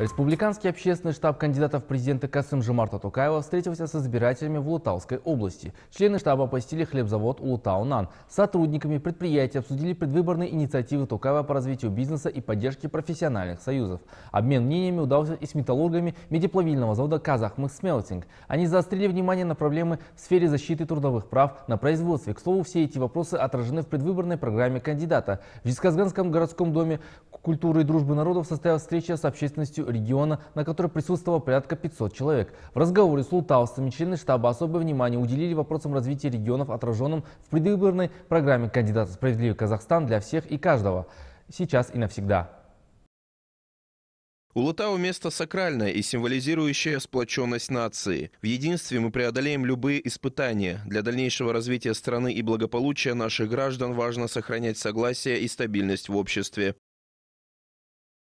Республиканский общественный штаб кандидатов в президенты Касым Жумарта Тукаева встретился с избирателями в Луталской области. Члены штаба посетили хлебзавод Улутаунан. С сотрудниками предприятия обсудили предвыборные инициативы Тукаева по развитию бизнеса и поддержке профессиональных союзов. Обмен мнениями удался и с металлургами медиплавильного завода «Казахмыхсмелтинг». Они заострили внимание на проблемы в сфере защиты трудовых прав на производстве. К слову, все эти вопросы отражены в предвыборной программе кандидата. В Жисказганском городском доме культуры и дружбы народов состоялась встреча с общественностью региона, на которой присутствовало порядка 500 человек. В разговоре с лутаусцами члены штаба особое внимание уделили вопросам развития регионов, отраженным в предвыборной программе кандидата «Справедливый Казахстан» для всех и каждого. Сейчас и навсегда. Улутау – место сакральное и символизирующее сплоченность нации. В единстве мы преодолеем любые испытания. Для дальнейшего развития страны и благополучия наших граждан важно сохранять согласие и стабильность в обществе.